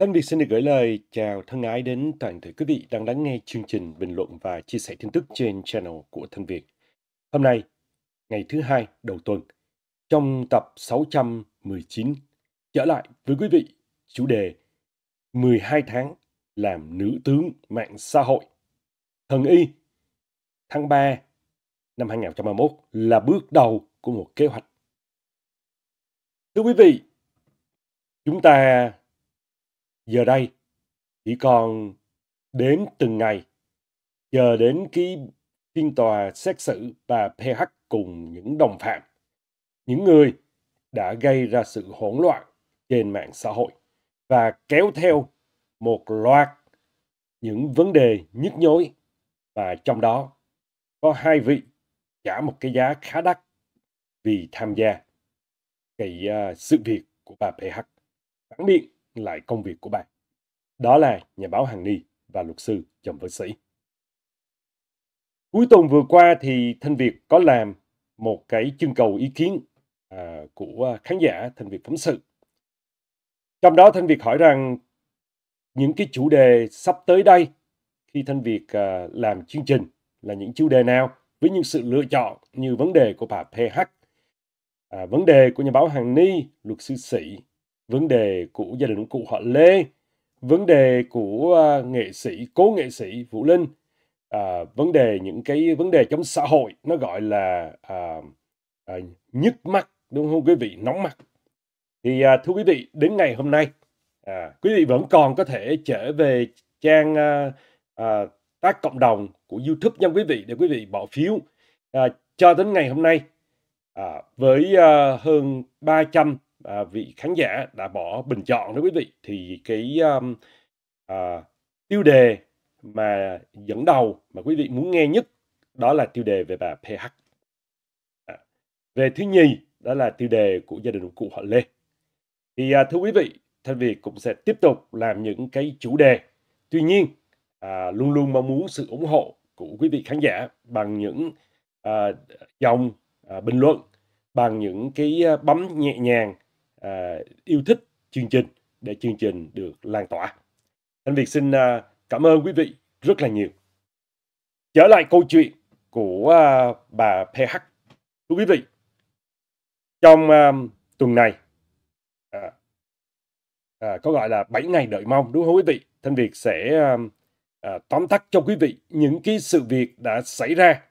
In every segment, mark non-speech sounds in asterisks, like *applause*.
Anh Việt xin được gửi lời chào thân ái đến toàn thể quý vị đang lắng nghe chương trình bình luận và chia sẻ tin tức trên channel của Thân Việt. Hôm nay, ngày thứ hai đầu tuần, trong tập 619, trở lại với quý vị chủ đề 12 tháng làm nữ tướng mạng xã hội. Thần Y tháng 3 năm 2021 là bước đầu của một kế hoạch. Thưa quý vị, Chúng ta giờ đây chỉ còn đến từng ngày chờ đến cái phiên tòa xét xử bà PH cùng những đồng phạm, những người đã gây ra sự hỗn loạn trên mạng xã hội và kéo theo một loạt những vấn đề nhức nhối và trong đó có hai vị trả một cái giá khá đắt vì tham gia cái uh, sự việc của bà PH phản biện lại công việc của bạn. Đó là nhà báo Hằng Ni và luật sư Trầm Văn Sĩ. Cuối tuần vừa qua thì Thanh Việt có làm một cái chương cầu ý kiến à, của khán giả Thanh Việt phóng sự. Trong đó Thanh Việt hỏi rằng những cái chủ đề sắp tới đây khi Thanh Việt à, làm chương trình là những chủ đề nào với những sự lựa chọn như vấn đề của bà PH, à, vấn đề của nhà báo Hằng Ni, luật sư Sĩ vấn đề của gia đình cụ họ Lê, vấn đề của uh, nghệ sĩ, cố nghệ sĩ Vũ Linh, à, vấn đề những cái vấn đề trong xã hội nó gọi là à, à, nhức mắt đúng không quý vị nóng mặt thì à, thưa quý vị đến ngày hôm nay à, quý vị vẫn còn có thể trở về trang à, à, tác cộng đồng của YouTube nha quý vị để quý vị bỏ phiếu à, cho đến ngày hôm nay à, với à, hơn 300 à, vị khán giả đã bỏ bình chọn đó quý vị thì cái um, à, tiêu đề mà dẫn đầu mà quý vị muốn nghe nhất đó là tiêu đề về bà PH à, về thứ nhì đó là tiêu đề của gia đình cụ họ Lê thì à, thưa quý vị Thanh Việt cũng sẽ tiếp tục làm những cái chủ đề tuy nhiên à, luôn luôn mong muốn sự ủng hộ của quý vị khán giả bằng những à, dòng à, bình luận bằng những cái à, bấm nhẹ nhàng à, yêu thích chương trình để chương trình được lan tỏa. Anh Việt xin à, cảm ơn quý vị rất là nhiều. Trở lại câu chuyện của à, bà PH. Thưa quý vị, trong à, tuần này à, à, có gọi là 7 ngày đợi mong đúng không quý vị? Thanh Việt sẽ à, à, tóm tắt cho quý vị những cái sự việc đã xảy ra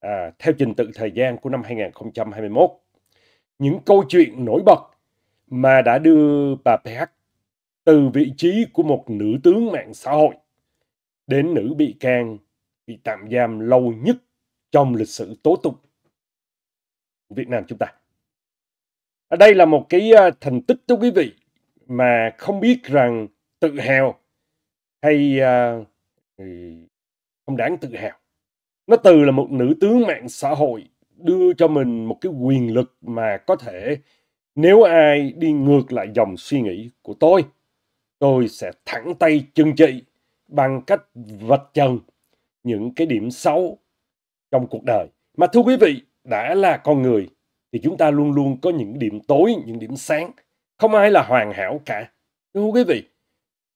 à, theo trình tự thời gian của năm 2021. Những câu chuyện nổi bật mà đã đưa bà PH từ vị trí của một nữ tướng mạng xã hội đến nữ bị can bị tạm giam lâu nhất trong lịch sử tố tụng Việt Nam chúng ta. Ở à, đây là một cái à, thành tích thưa quý vị mà không biết rằng tự hào hay uh, không đáng tự hào. Nó từ là một nữ tướng mạng xã hội đưa cho mình một cái quyền lực mà có thể nếu ai đi ngược lại dòng suy nghĩ của tôi, tôi sẽ thẳng tay chừng trị bằng cách vạch trần những cái điểm xấu trong cuộc đời. Mà thưa quý vị, đã là con người thì chúng ta luôn luôn có những điểm tối, những điểm sáng. Không ai là hoàn hảo cả. Thưa quý vị?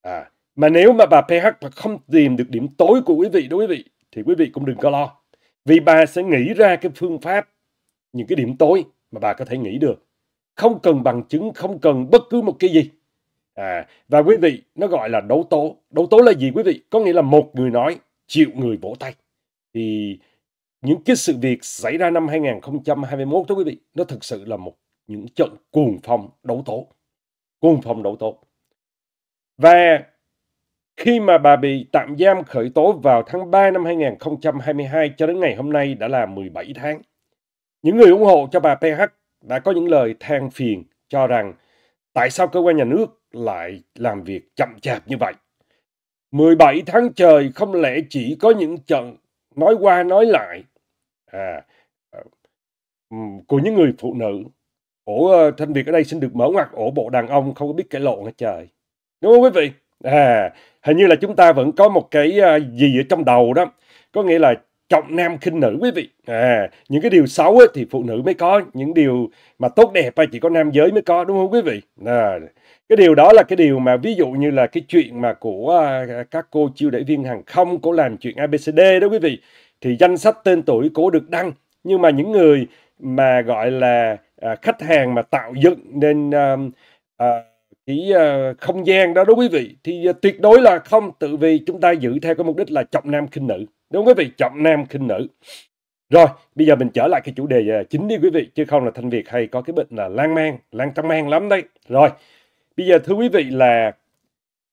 À, mà nếu mà bà PH mà không tìm được điểm tối của quý vị đó quý vị, thì quý vị cũng đừng có lo. Vì bà sẽ nghĩ ra cái phương pháp, những cái điểm tối mà bà có thể nghĩ được không cần bằng chứng không cần bất cứ một cái gì à và quý vị nó gọi là đấu tố đấu tố là gì quý vị có nghĩa là một người nói chịu người vỗ tay thì những cái sự việc xảy ra năm 2021 đó quý vị nó thực sự là một những trận cuồng phong đấu tố cuồng phong đấu tố và khi mà bà bị tạm giam khởi tố vào tháng 3 năm 2022 cho đến ngày hôm nay đã là 17 tháng. Những người ủng hộ cho bà PH đã có những lời than phiền cho rằng tại sao cơ quan nhà nước lại làm việc chậm chạp như vậy. 17 tháng trời không lẽ chỉ có những trận nói qua nói lại à, ờ, của những người phụ nữ. Ổ ờ, thanh Việt ở đây xin được mở ngoặt ổ bộ đàn ông không có biết cãi lộn hết trời. Đúng không quý vị? À, hình như là chúng ta vẫn có một cái à, gì ở trong đầu đó. Có nghĩa là trọng nam khinh nữ quý vị à những cái điều xấu ấy, thì phụ nữ mới có những điều mà tốt đẹp ấy, chỉ có nam giới mới có đúng không quý vị à, cái điều đó là cái điều mà ví dụ như là cái chuyện mà của uh, các cô chiêu đẩy viên hàng không cô làm chuyện abcd đó quý vị thì danh sách tên tuổi cô được đăng nhưng mà những người mà gọi là uh, khách hàng mà tạo dựng nên uh, uh, cái uh, không gian đó đó quý vị thì uh, tuyệt đối là không tự vì chúng ta giữ theo cái mục đích là trọng nam khinh nữ Đúng quý vị? Trọng nam khinh nữ. Rồi, bây giờ mình trở lại cái chủ đề à, chính đi quý vị, chứ không là Thanh Việt hay có cái bệnh là lan man, lan tăng man lắm đấy. Rồi, bây giờ thưa quý vị là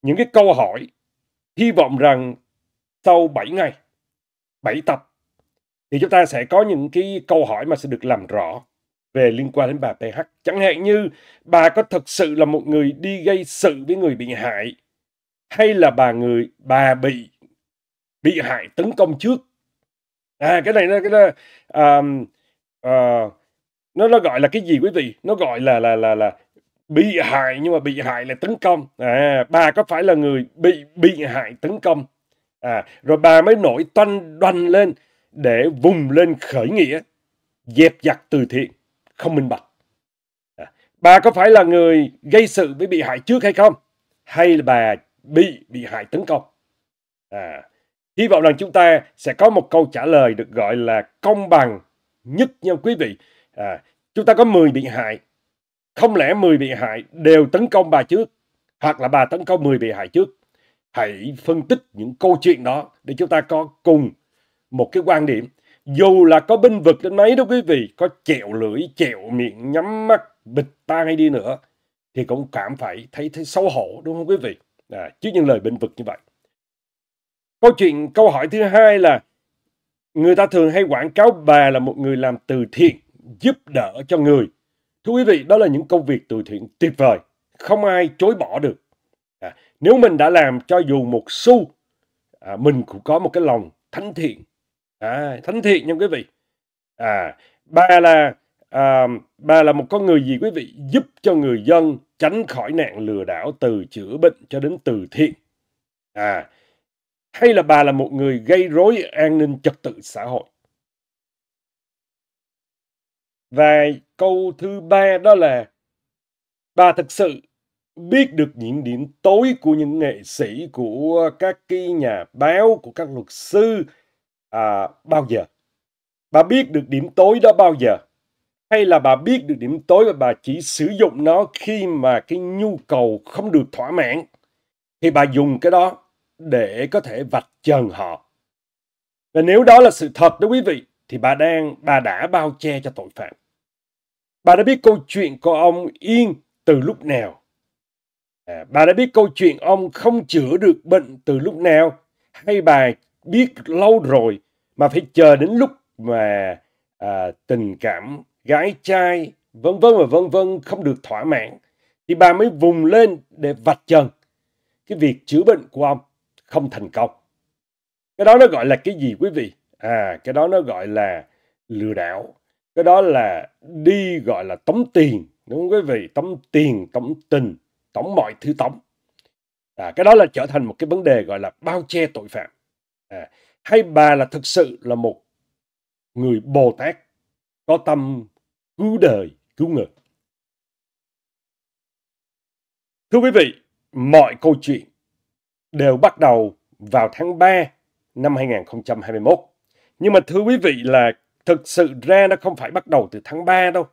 những cái câu hỏi hy vọng rằng sau 7 ngày, 7 tập thì chúng ta sẽ có những cái câu hỏi mà sẽ được làm rõ về liên quan đến bà PH. Chẳng hạn như bà có thật sự là một người đi gây sự với người bị hại hay là bà người bà bị bị hại tấn công trước à cái này nó cái đó um, uh, nó nó gọi là cái gì quý vị nó gọi là là là là bị hại nhưng mà bị hại là tấn công à bà có phải là người bị bị hại tấn công à rồi bà mới nổi toanh đoanh lên để vùng lên khởi nghĩa dẹp giặc từ thiện không minh bạch à, bà có phải là người gây sự với bị hại trước hay không hay là bà bị bị hại tấn công à Hy vọng rằng chúng ta sẽ có một câu trả lời được gọi là công bằng nhất nha quý vị. À, chúng ta có 10 bị hại. Không lẽ 10 bị hại đều tấn công bà trước hoặc là bà tấn công 10 bị hại trước? Hãy phân tích những câu chuyện đó để chúng ta có cùng một cái quan điểm. Dù là có binh vực đến mấy đó quý vị, có chẹo lưỡi, chẹo miệng, nhắm mắt, bịch tai đi nữa thì cũng cảm phải thấy, thấy xấu hổ đúng không quý vị? À, trước những lời binh vực như vậy. Câu chuyện câu hỏi thứ hai là người ta thường hay quảng cáo bà là một người làm từ thiện, giúp đỡ cho người. Thưa quý vị, đó là những công việc từ thiện tuyệt vời, không ai chối bỏ được. À, nếu mình đã làm cho dù một xu, à, mình cũng có một cái lòng thánh thiện. À, thánh thiện nha quý vị. À, bà là à, bà là một con người gì quý vị giúp cho người dân tránh khỏi nạn lừa đảo từ chữa bệnh cho đến từ thiện. À, hay là bà là một người gây rối an ninh trật tự xã hội. Và câu thứ ba đó là bà thực sự biết được những điểm tối của những nghệ sĩ, của các cái nhà báo, của các luật sư à, bao giờ? Bà biết được điểm tối đó bao giờ? Hay là bà biết được điểm tối và bà chỉ sử dụng nó khi mà cái nhu cầu không được thỏa mãn? Thì bà dùng cái đó để có thể vạch trần họ. Và nếu đó là sự thật đó quý vị, thì bà đang bà đã bao che cho tội phạm. Bà đã biết câu chuyện của ông Yên từ lúc nào. À, bà đã biết câu chuyện ông không chữa được bệnh từ lúc nào hay bà biết lâu rồi mà phải chờ đến lúc mà à, tình cảm gái trai vân vân và vân vân không được thỏa mãn thì bà mới vùng lên để vạch trần cái việc chữa bệnh của ông không thành công cái đó nó gọi là cái gì quý vị à cái đó nó gọi là lừa đảo cái đó là đi gọi là tống tiền đúng không quý vị tống tiền tống tình tống mọi thứ tống à, cái đó là trở thành một cái vấn đề gọi là bao che tội phạm à, hay bà là thực sự là một người bồ tát có tâm cứu đời cứu người thưa quý vị mọi câu chuyện đều bắt đầu vào tháng 3 năm 2021. Nhưng mà thưa quý vị là thực sự ra nó không phải bắt đầu từ tháng 3 đâu.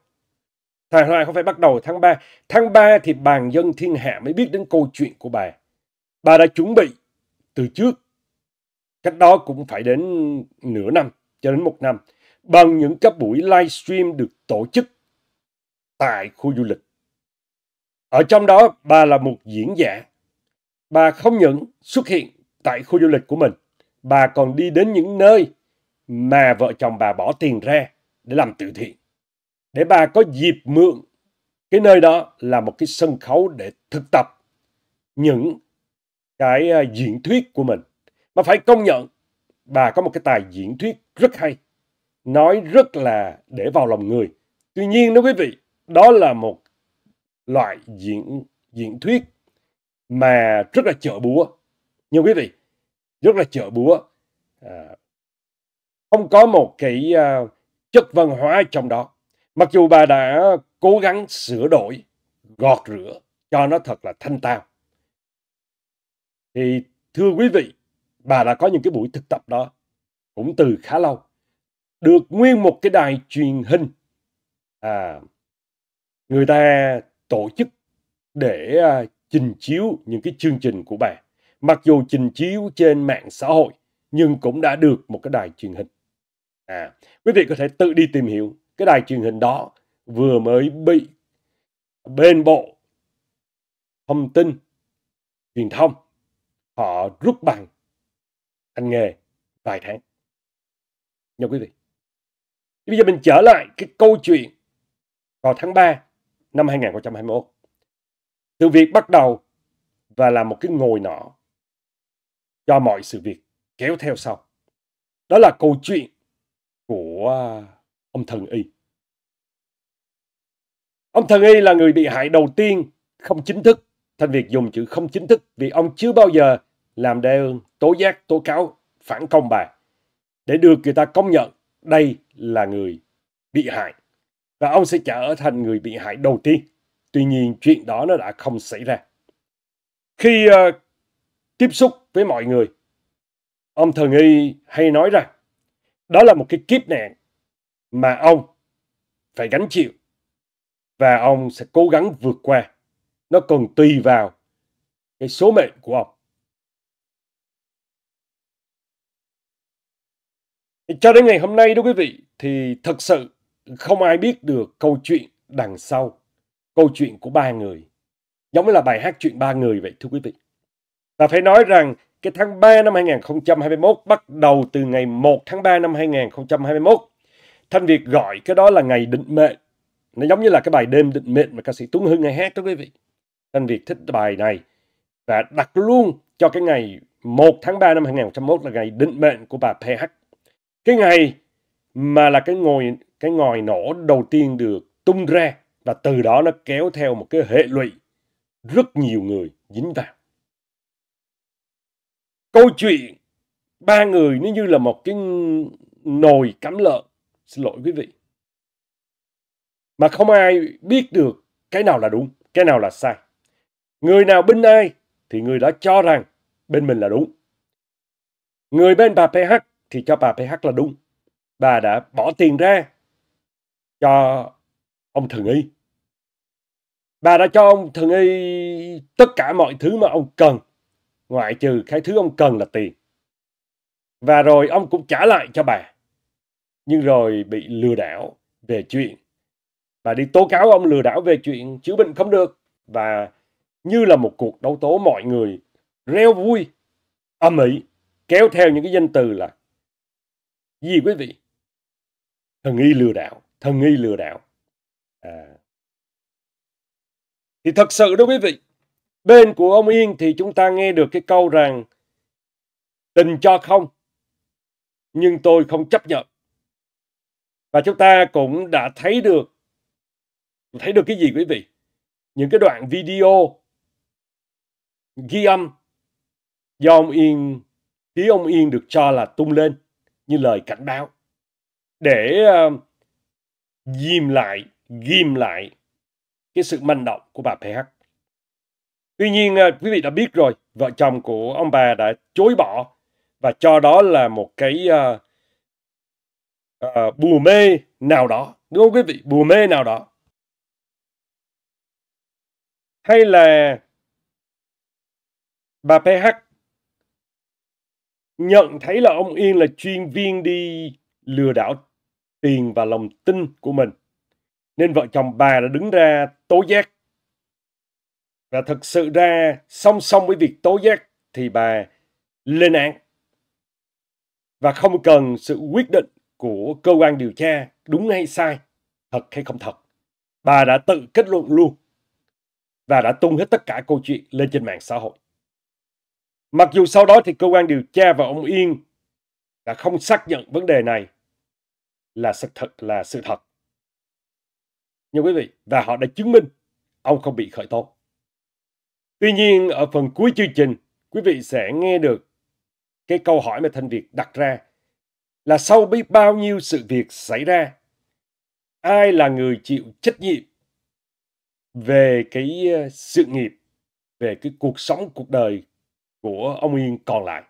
Thảm họa không phải bắt đầu tháng 3. Tháng 3 thì bàn dân thiên hạ mới biết đến câu chuyện của bà. Bà đã chuẩn bị từ trước. Cách đó cũng phải đến nửa năm cho đến một năm bằng những các buổi livestream được tổ chức tại khu du lịch. Ở trong đó, bà là một diễn giả Bà không những xuất hiện tại khu du lịch của mình, bà còn đi đến những nơi mà vợ chồng bà bỏ tiền ra để làm từ thiện. Để bà có dịp mượn cái nơi đó là một cái sân khấu để thực tập những cái à, diễn thuyết của mình. Mà phải công nhận bà có một cái tài diễn thuyết rất hay, nói rất là để vào lòng người. Tuy nhiên đó quý vị, đó là một loại diễn diễn thuyết mà rất là chợ búa nhưng quý vị rất là chợ búa à, không có một cái à, chất văn hóa trong đó mặc dù bà đã cố gắng sửa đổi gọt rửa cho nó thật là thanh tao thì thưa quý vị bà đã có những cái buổi thực tập đó cũng từ khá lâu được nguyên một cái đài truyền hình à, người ta tổ chức để à, trình chiếu những cái chương trình của bà. Mặc dù trình chiếu trên mạng xã hội nhưng cũng đã được một cái đài truyền hình. À, quý vị có thể tự đi tìm hiểu cái đài truyền hình đó vừa mới bị bên bộ thông tin truyền thông họ rút bằng hành nghề vài tháng nha quý vị bây giờ mình trở lại cái câu chuyện vào tháng 3 năm 2021 sự việc bắt đầu và là một cái ngồi nọ cho mọi sự việc kéo theo sau. Đó là câu chuyện của ông Thần Y. Ông Thần Y là người bị hại đầu tiên không chính thức. Thành việc dùng chữ không chính thức vì ông chưa bao giờ làm đơn tố giác, tố cáo, phản công bà để được người ta công nhận đây là người bị hại. Và ông sẽ trở thành người bị hại đầu tiên. Tuy nhiên chuyện đó nó đã không xảy ra. Khi uh, tiếp xúc với mọi người, ông Thần Y hay nói rằng đó là một cái kiếp nạn mà ông phải gánh chịu và ông sẽ cố gắng vượt qua. Nó còn tùy vào cái số mệnh của ông. Cho đến ngày hôm nay đó quý vị thì thật sự không ai biết được câu chuyện đằng sau câu chuyện của ba người. Giống như là bài hát chuyện ba người vậy thưa quý vị. và phải nói rằng cái tháng 3 năm 2021 bắt đầu từ ngày 1 tháng 3 năm 2021. Thanh Việt gọi cái đó là ngày định mệnh. Nó giống như là cái bài đêm định mệnh mà ca sĩ Tuấn Hưng hay hát đó quý vị. Thanh Việt thích bài này và đặt luôn cho cái ngày 1 tháng 3 năm 2021 là ngày định mệnh của bà PH. Cái ngày mà là cái ngồi cái ngòi nổ đầu tiên được tung ra và từ đó nó kéo theo một cái hệ lụy rất nhiều người dính vào câu chuyện ba người nó như là một cái nồi cắm lợn xin lỗi quý vị mà không ai biết được cái nào là đúng cái nào là sai người nào bên ai thì người đó cho rằng bên mình là đúng người bên bà ph thì cho bà ph là đúng bà đã bỏ tiền ra cho ông thần y Bà đã cho ông thần y tất cả mọi thứ mà ông cần, ngoại trừ cái thứ ông cần là tiền. Và rồi ông cũng trả lại cho bà. Nhưng rồi bị lừa đảo về chuyện. Bà đi tố cáo ông lừa đảo về chuyện chữa bệnh không được. Và như là một cuộc đấu tố mọi người reo vui, âm ỉ, kéo theo những cái danh từ là gì quý vị? Thần y lừa đảo, thần y lừa đảo. À, thì thật sự đó quý vị, bên của ông Yên thì chúng ta nghe được cái câu rằng tình cho không, nhưng tôi không chấp nhận. Và chúng ta cũng đã thấy được, thấy được cái gì quý vị? Những cái đoạn video ghi âm do ông Yên, phía ông Yên được cho là tung lên như lời cảnh báo để uh, ờ, dìm lại, ghim lại cái sự manh động của bà PH. Tuy nhiên à, quý vị đã biết rồi, vợ chồng của ông bà đã chối bỏ và cho đó là một cái uh, uh, bùa mê nào đó, đúng không quý vị? Bùa mê nào đó. Hay là bà PH nhận thấy là ông Yên là chuyên viên đi lừa đảo tiền và lòng tin của mình nên vợ chồng bà đã đứng ra tố giác. Và thực sự ra, song song với việc tố giác thì bà lên án và không cần sự quyết định của cơ quan điều tra đúng hay sai, thật hay không thật. Bà đã tự kết luận luôn và đã tung hết tất cả câu chuyện lên trên mạng xã hội. Mặc dù sau đó thì cơ quan điều tra và ông Yên đã không xác nhận vấn đề này là sự thật là sự thật nhưng quý vị và họ đã chứng minh ông không bị khởi tố tuy nhiên ở phần cuối chương trình quý vị sẽ nghe được cái câu hỏi mà thanh việt đặt ra là sau biết bao nhiêu sự việc xảy ra ai là người chịu trách nhiệm về cái ờ, sự nghiệp về cái cuộc sống cuộc đời của ông yên còn lại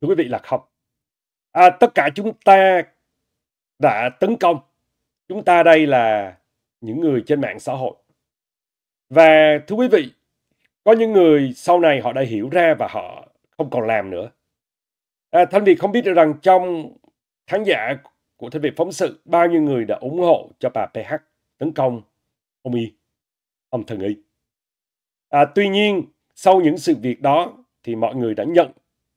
thưa quý vị là không à, tất cả chúng ta đã tấn công chúng ta đây là những người trên mạng xã hội và thưa quý vị có những người sau này họ đã hiểu ra và họ không còn làm nữa à, thanh việt không biết được rằng trong khán giả của thanh việt phóng sự bao nhiêu người đã ủng hộ cho bà ph tấn công ông y ông thần y à, tuy nhiên sau những sự việc đó thì mọi người đã nhận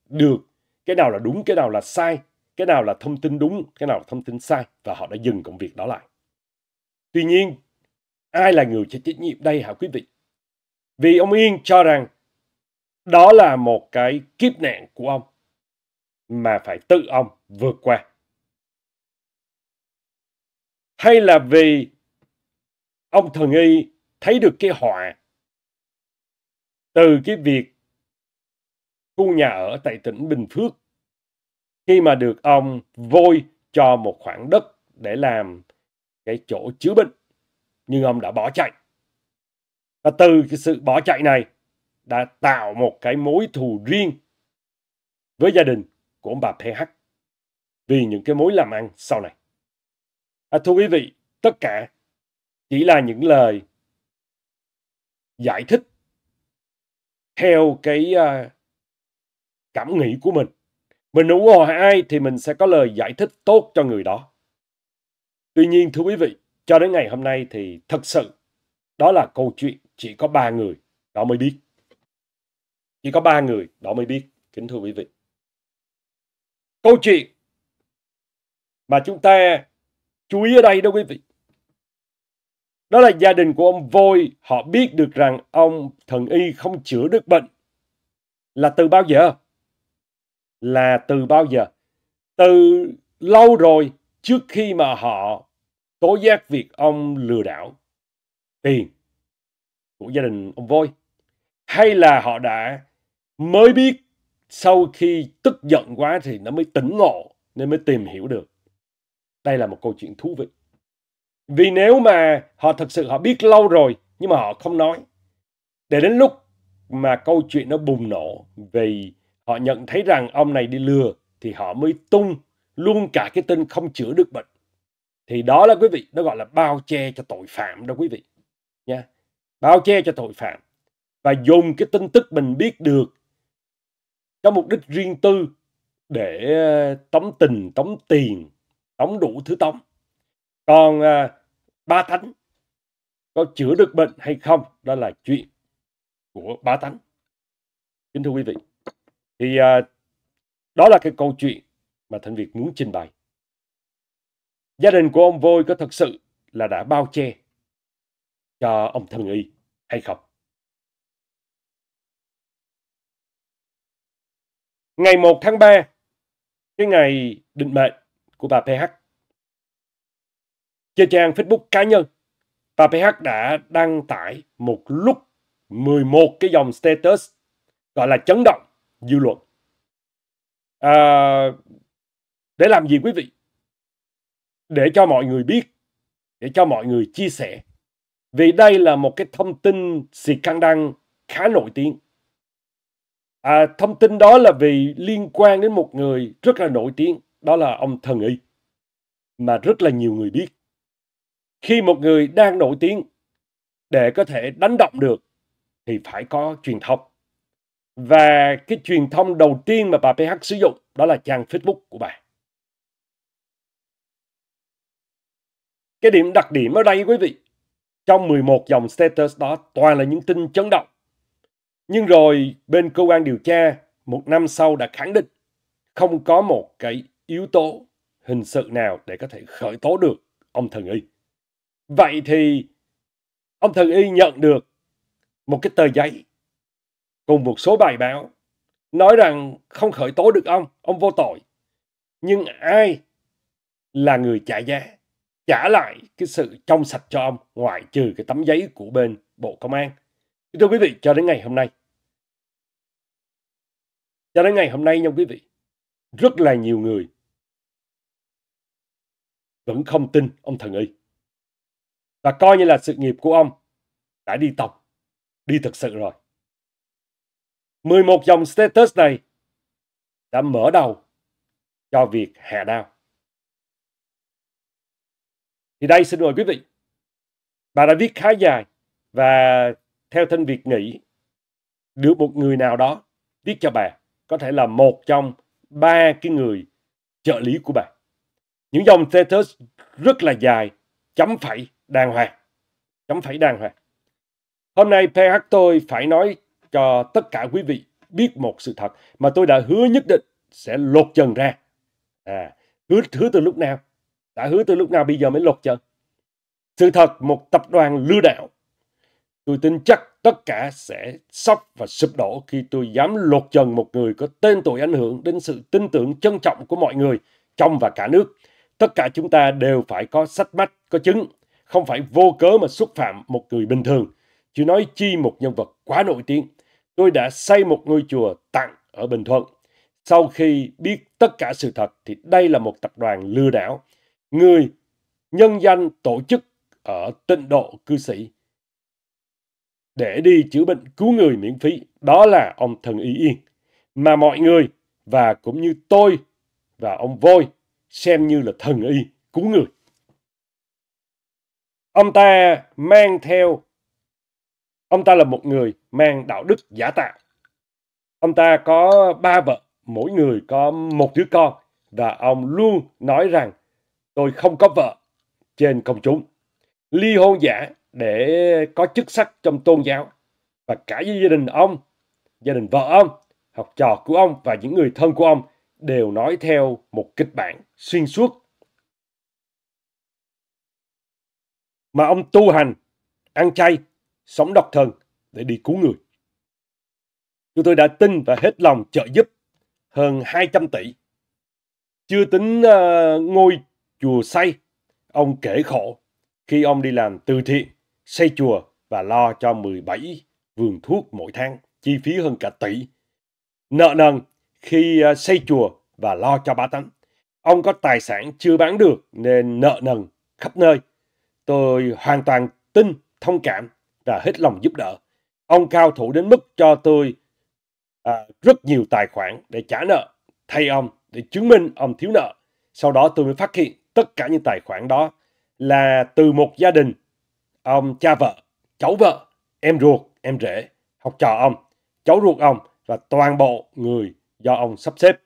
được cái nào là đúng cái nào là sai cái nào là thông tin đúng, cái nào là thông tin sai và họ đã dừng công việc đó lại. Tuy nhiên, ai là người chịu trách nhiệm đây hả quý vị? Vì ông Yên cho rằng đó là một cái kiếp nạn của ông mà phải tự ông vượt qua. Hay là vì ông thần y thấy được cái họa từ cái việc khu nhà ở tại tỉnh Bình Phước khi mà được ông vôi cho một khoảng đất để làm cái chỗ chứa bệnh nhưng ông đã bỏ chạy và từ cái sự bỏ chạy này đã tạo một cái mối thù riêng với gia đình của ông bà PH vì những cái mối làm ăn sau này. À, thưa quý vị, tất cả chỉ là những lời giải thích theo cái à, cảm nghĩ của mình mình ủng hộ ai thì mình sẽ có lời giải thích tốt cho người đó. Tuy nhiên thưa quý vị, cho đến ngày hôm nay thì thật sự đó là câu chuyện chỉ có ba người đó mới biết. Chỉ có ba người đó mới biết, kính thưa quý vị. Câu chuyện mà chúng ta chú ý ở đây đó quý vị. Đó là gia đình của ông Vôi, họ biết được rằng ông thần y không chữa được bệnh là từ bao giờ? là từ bao giờ? Từ lâu rồi trước khi mà họ tố giác việc ông lừa đảo tiền của gia đình ông Voi. Hay là họ đã mới biết sau khi tức giận quá thì nó mới tỉnh ngộ nên mới tìm hiểu được. Đây là một câu chuyện thú vị. Vì nếu mà họ thật sự họ biết lâu rồi nhưng mà họ không nói. Để đến lúc mà câu chuyện nó bùng nổ vì Họ nhận thấy rằng ông này đi lừa thì họ mới tung luôn cả cái tin không chữa được bệnh. Thì đó là quý vị, nó gọi là bao che cho tội phạm đó quý vị. Nha. Bao che cho tội phạm. Và dùng cái tin tức mình biết được cho mục đích riêng tư để ờ, tống tình, tống tiền, tống đủ thứ tống. Còn à, ba thánh có chữa được bệnh hay không, đó là chuyện của ba thánh. Kính thưa quý vị thì à, đó là cái câu chuyện mà Thanh Việt muốn trình bày. Gia đình của ông Vôi có thật sự là đã bao che cho ông Thân Y hay không? Ngày 1 tháng 3, cái ngày định mệnh của bà PH, trên trang Facebook cá nhân, bà PH đã đăng tải một lúc 11 cái dòng status gọi là chấn động dư luận à, để làm gì quý vị để cho mọi người biết để cho mọi người chia sẻ vì đây là một cái thông tin căng đăng khá nổi tiếng à, thông tin đó là vì liên quan đến một người rất là nổi tiếng đó là ông thần y mà rất là nhiều người biết khi một người đang nổi tiếng để có thể đánh động được thì phải có truyền thông và cái truyền thông đầu tiên mà bà PH sử dụng đó là trang Facebook của bà. Cái điểm đặc điểm ở đây quý vị, trong 11 dòng status đó toàn là những tin chấn động. Nhưng rồi bên cơ quan điều tra một năm sau đã khẳng định không có một cái yếu tố hình sự nào để có thể khởi tố được ông Thần Y. Vậy thì ông Thần Y nhận được một cái tờ giấy cùng một số bài báo nói rằng không khởi tố được ông, ông vô tội. Nhưng ai là người trả giá, trả lại cái sự trong sạch cho ông ngoại trừ cái tấm giấy của bên Bộ Công an. Thưa quý vị, cho đến ngày hôm nay. Cho đến ngày hôm nay nha quý vị, rất là nhiều người vẫn không tin ông thần y. Và coi như là sự nghiệp của ông đã đi tộc, đi thực sự rồi. 11 dòng status này đã mở đầu cho việc hạ đao. Thì đây xin mời quý vị. Bà đã viết khá dài và theo thân Việt nghĩ được một người nào đó viết cho bà có thể là một trong ba cái người trợ lý của bà. Những dòng status rất là dài, chấm phẩy đàng hoàng. Chấm phẩy đàng hoàng. Hôm nay PH tôi phải nói cho tất cả quý vị biết một sự thật mà tôi đã hứa nhất định sẽ lột trần ra. À, hứa, hứa từ lúc nào? Đã hứa từ lúc nào bây giờ mới lột trần? Sự thật một tập đoàn lừa đảo. Tôi tin chắc tất cả sẽ sốc và sụp đổ khi tôi dám lột trần một người có tên tuổi ảnh hưởng đến sự tin tưởng trân trọng của mọi người trong và cả nước. Tất cả chúng ta đều phải có sách mách, có chứng, không phải vô cớ mà xúc phạm một người bình thường, chứ nói chi một nhân vật quá nổi tiếng tôi đã xây một ngôi chùa tặng ở Bình Thuận. Sau khi biết tất cả sự thật thì đây là một tập đoàn lừa đảo. Người nhân danh tổ chức ở tịnh độ cư sĩ để đi chữa bệnh cứu người miễn phí. Đó là ông Thần Y Yên. Mà mọi người và cũng như tôi và ông Voi xem như là thần y cứu người. Ông ta mang theo Ông ta là một người mang đạo đức giả tạo. Ông ta có ba vợ, mỗi người có một đứa con và ông luôn nói rằng tôi không có vợ trên công chúng. Ly hôn giả để có chức sắc trong tôn giáo và cả với gia đình ông, gia đình vợ ông, học trò của ông và những người thân của ông đều nói theo một kịch bản xuyên suốt mà ông tu hành, ăn chay sống độc thân để đi cứu người. Chúng tôi đã tin và hết lòng trợ giúp hơn 200 tỷ. Chưa tính uh, ngôi chùa xây, ông kể khổ khi ông đi làm từ thiện, xây chùa và lo cho 17 vườn thuốc mỗi tháng, chi phí hơn cả tỷ. Nợ nần khi ờ, xây chùa và lo cho ba tánh. Ông có tài sản chưa bán được nên nợ nần khắp nơi. Tôi hoàn toàn tin, thông cảm và hết lòng giúp đỡ. Ông cao thủ đến mức cho tôi à, rất nhiều tài khoản để trả nợ thay ông để chứng minh ông thiếu nợ. Sau đó tôi mới phát hiện tất cả những tài khoản đó là từ một gia đình, ông cha vợ, cháu vợ, em ruột, em rể, học trò ông, cháu ruột ông và toàn bộ người do ông sắp xếp.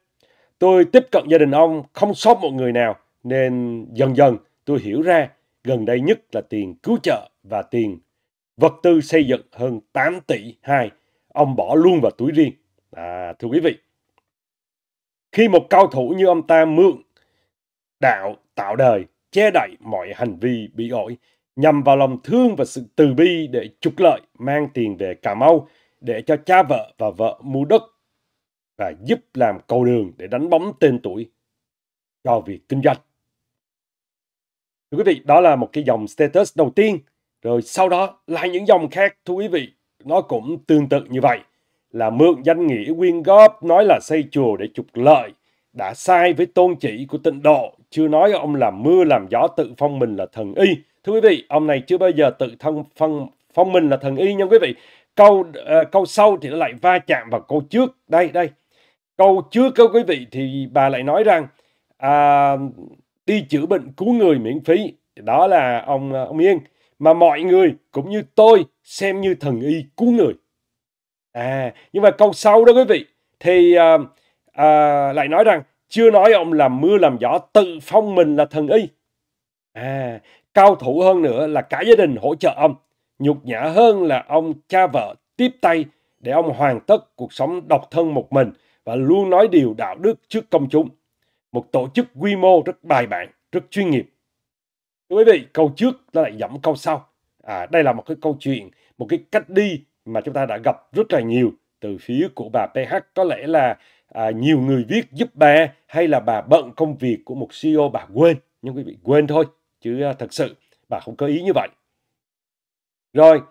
Tôi tiếp cận gia đình ông không sót một người nào nên dần dần tôi hiểu ra gần đây nhất là tiền cứu trợ và tiền vật tư xây dựng hơn 8 tỷ 2, ông bỏ luôn vào túi riêng. À, thưa quý vị, khi một cao thủ như ông ta mượn đạo tạo đời, che đậy mọi hành vi bị ổi, nhằm vào lòng thương và sự từ bi để trục lợi mang tiền về Cà Mau để cho cha vợ và vợ mua đất và giúp làm cầu đường để đánh bóng tên tuổi cho việc kinh doanh. Thưa quý vị, đó là một cái dòng status đầu tiên rồi sau đó là những dòng khác, thưa quý vị, nó cũng tương tự như vậy. Là mượn danh nghĩa quyên góp, nói là xây chùa để trục lợi, đã sai với tôn chỉ của tịnh độ, chưa nói ông làm mưa làm gió tự phong mình là thần y. Thưa quý vị, ông này chưa bao giờ tự thân phong phong mình là thần y nha quý vị. Câu uh, câu sau thì nó lại va chạm vào câu trước. Đây đây. Câu trước câu quý vị thì bà lại nói rằng à, đi chữa bệnh cứu người miễn phí. Đó là ông ờ, ông Yên mà mọi người cũng như tôi xem như thần y cứu người. À, nhưng mà câu sau đó quý vị thì à, à, lại nói rằng chưa nói ông làm mưa làm gió tự phong mình là thần y. À, cao thủ hơn nữa là cả gia đình hỗ trợ ông. Nhục nhã hơn là ông cha vợ tiếp tay để ông hoàn tất cuộc sống độc thân một mình và luôn nói điều đạo đức trước công chúng. Một tổ chức quy mô rất bài bản, rất chuyên nghiệp Thưa quý vị, câu trước nó lại dẫm câu sau. À, đây là một cái câu chuyện, một cái cách đi mà chúng ta đã gặp rất là nhiều từ phía của bà PH. Có lẽ là à, nhiều người viết giúp bà hay là bà bận công việc của một CEO bà quên. Nhưng quý vị quên thôi, chứ à, thật sự bà không có ý như vậy. Rồi,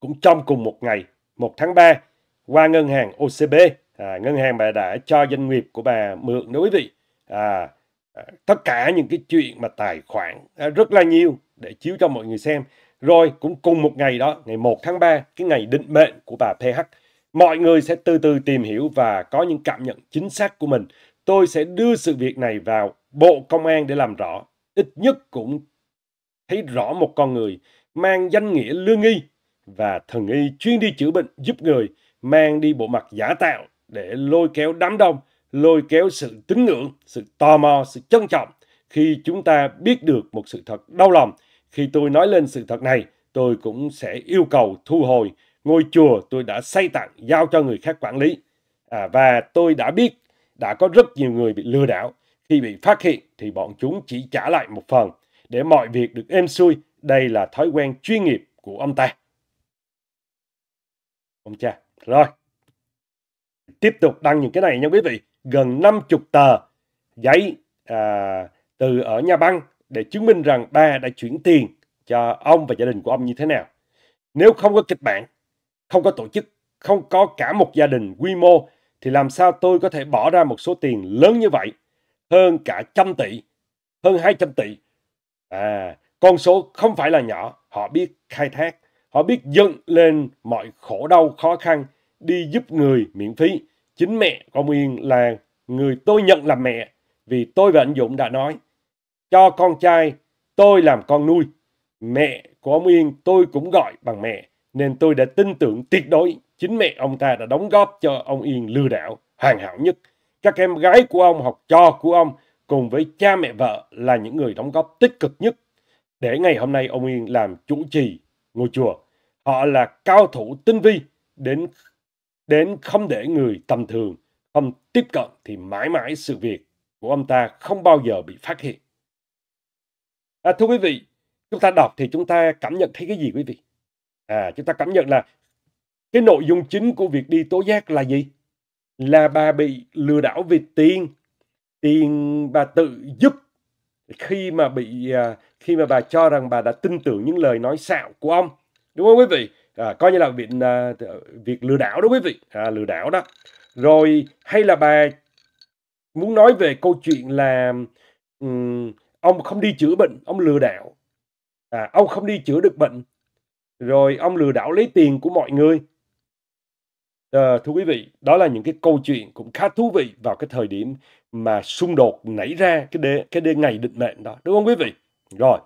cũng trong cùng một ngày, 1 tháng 3, qua ngân hàng OCB, à, ngân hàng bà đã cho doanh nghiệp của bà mượn đó quý vị. À, À, tất cả những cái chuyện mà tài khoản à, rất là nhiều để chiếu cho mọi người xem. Rồi cũng cùng một ngày đó, ngày 1 tháng 3, cái ngày định mệnh của bà PH, mọi người sẽ từ từ tìm hiểu và có những cảm nhận chính xác của mình. Tôi sẽ đưa sự việc này vào Bộ Công an để làm rõ. Ít nhất cũng thấy rõ một con người mang danh nghĩa lương y và thần y chuyên đi chữa bệnh giúp người mang đi bộ mặt giả tạo để lôi kéo đám đông lôi kéo sự tín ngưỡng, sự tò mò, sự trân trọng khi chúng ta biết được một sự thật đau lòng. Khi tôi nói lên sự thật này, tôi cũng sẽ yêu cầu thu hồi ngôi chùa tôi đã xây tặng giao cho người khác quản lý. À, và tôi đã biết đã có rất nhiều người bị lừa đảo. Khi bị phát hiện thì bọn chúng chỉ trả lại một phần để mọi việc được êm xuôi. Đây là thói quen chuyên nghiệp của ông ta. Ông cha. Rồi. Tiếp tục đăng những cái này nha quý vị gần 50 tờ giấy à, từ ở nhà băng để chứng minh rằng ba đã chuyển tiền cho ông và gia đình của ông như thế nào. Nếu không có kịch bản, không có tổ chức, không có cả một gia đình quy mô thì làm sao tôi có thể bỏ ra một số tiền lớn như vậy, hơn cả trăm tỷ, hơn hai trăm tỷ. À, con số không phải là nhỏ, họ biết khai thác, họ biết dựng lên mọi khổ đau khó khăn đi giúp người miễn phí chính mẹ ông yên là người tôi nhận làm mẹ vì tôi và anh Dũng đã nói cho con trai tôi làm con nuôi. Mẹ của ông Yên tôi cũng gọi bằng mẹ nên tôi đã tin tưởng tuyệt đối chính mẹ ông ta đã đóng góp cho ông Yên lừa đảo hoàn hảo nhất. Các em gái của ông, học trò của ông cùng với cha mẹ vợ là những người đóng góp tích cực nhất để ngày hôm nay ông Yên làm chủ trì ngôi chùa. Họ là cao thủ tinh vi đến đến không để người tầm thường không tiếp cận thì mãi mãi sự việc của ông ta không bao giờ bị phát hiện. À, thưa quý vị, chúng ta đọc thì chúng ta cảm nhận thấy cái gì quý vị? À, chúng ta cảm nhận là cái nội dung chính của việc đi tố giác là gì? Là bà bị lừa đảo về tiền, tiền bà tự giúp khi mà bị à, khi mà bà cho rằng bà đã tin tưởng những lời nói xạo của ông đúng không quý vị à, coi như là bị à, việc lừa đảo đó quý vị à, lừa đảo đó rồi hay là bà muốn nói về câu chuyện là um, ông không đi chữa bệnh ông lừa đảo à, ông không đi chữa được bệnh rồi ông lừa đảo lấy tiền của mọi người à, thưa quý vị đó là những cái câu chuyện cũng khá thú vị vào cái thời điểm mà xung đột nảy ra cái đê, cái đê ngày định mệnh đó đúng không quý vị rồi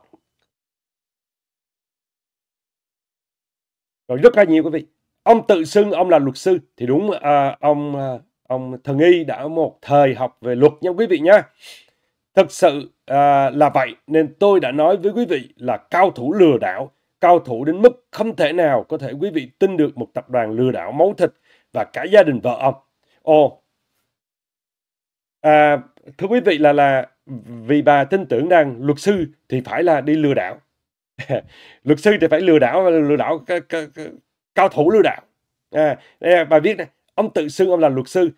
rồi rất là nhiều quý vị ông tự xưng ông là luật sư thì đúng à, ông à, ông thần y đã một thời học về luật nha quý vị nhá thực sự à, là vậy nên tôi đã nói với quý vị là cao thủ lừa đảo cao thủ đến mức không thể nào có thể quý vị tin được một tập đoàn lừa đảo máu thịt và cả gia đình vợ ông ô à, thưa quý vị là là vì bà tin tưởng rằng luật sư thì phải là đi lừa đảo *laughs* luật sư thì phải lừa đảo lừa đảo ca, ca, ca, cao thủ lừa đảo à, đây là bài viết này ông tự xưng ông là luật sư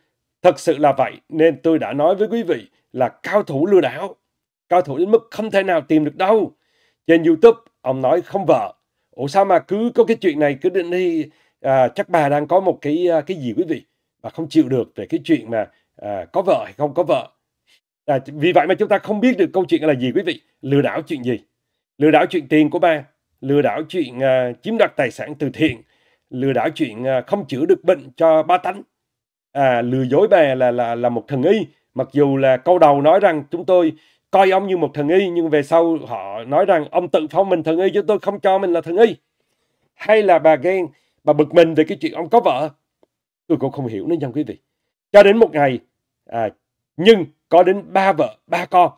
thật sự là vậy nên tôi đã nói với quý vị là cao thủ lừa đảo cao thủ đến mức không thể nào tìm được đâu trên youtube ông nói không vợ ủa sao mà cứ có cái chuyện này cứ đến đi à, chắc bà đang có một cái à, cái gì quý vị và không chịu được về cái chuyện mà à, có vợ hay không có vợ à, vì vậy mà chúng ta không biết được câu chuyện là gì quý vị lừa đảo chuyện gì lừa đảo chuyện tiền của bà, lừa đảo chuyện uh, chiếm đoạt tài sản từ thiện, lừa đảo chuyện uh, không chữa được bệnh cho ba tánh. À, lừa dối bà là là là một thần y, mặc dù là câu đầu nói rằng chúng tôi coi ông như một thần y nhưng về sau họ nói rằng ông tự phong mình thần y chứ tôi không cho mình là thần y. Hay là bà ghen, bà bực mình về cái chuyện ông có vợ. Tôi cũng không hiểu nữa nha quý vị. Cho đến một ngày, à, nhưng có đến ba vợ, ba con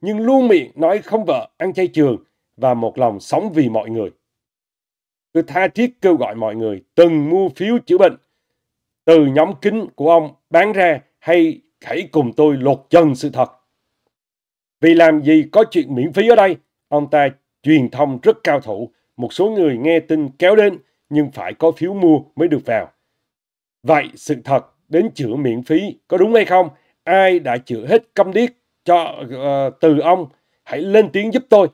nhưng luôn miệng nói không vợ ăn chay trường và một lòng sống vì mọi người. Tôi tha thiết kêu gọi mọi người từng mua phiếu chữa bệnh từ nhóm kính của ông bán ra hay hãy cùng tôi lột chân sự thật. Vì làm gì có chuyện miễn phí ở đây, ông ta truyền thông rất cao thủ, một số người nghe tin kéo đến nhưng phải có phiếu mua mới được vào. Vậy sự thật đến chữa miễn phí có đúng hay không? Ai đã chữa hết câm điếc cho uh, từ ông? Hãy lên tiếng giúp tôi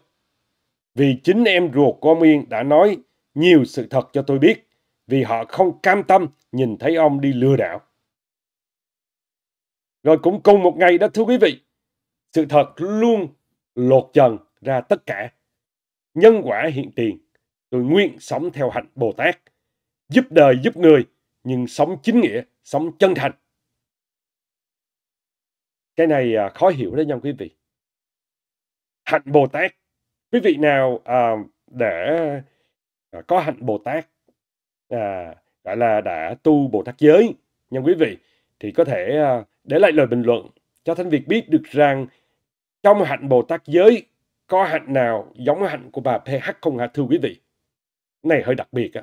vì chính em ruột của ông Yên đã nói nhiều sự thật cho tôi biết, vì họ không cam tâm nhìn thấy ông đi lừa đảo. Rồi cũng cùng một ngày đó thưa quý vị, sự thật luôn lột trần ra tất cả. Nhân quả hiện tiền, tôi nguyện sống theo hạnh Bồ Tát, giúp đời giúp người, nhưng sống chính nghĩa, sống chân thành. Cái này à, khó hiểu đấy nha quý vị. Hạnh Bồ Tát quý vị nào à, đã à, có hạnh bồ tát à, gọi là đã tu bồ tát giới nhưng quý vị thì có thể à, để lại lời bình luận cho thánh việt biết được rằng trong hạnh bồ tát giới có hạnh nào giống hạnh của bà ph không hả thưa quý vị này hơi đặc biệt á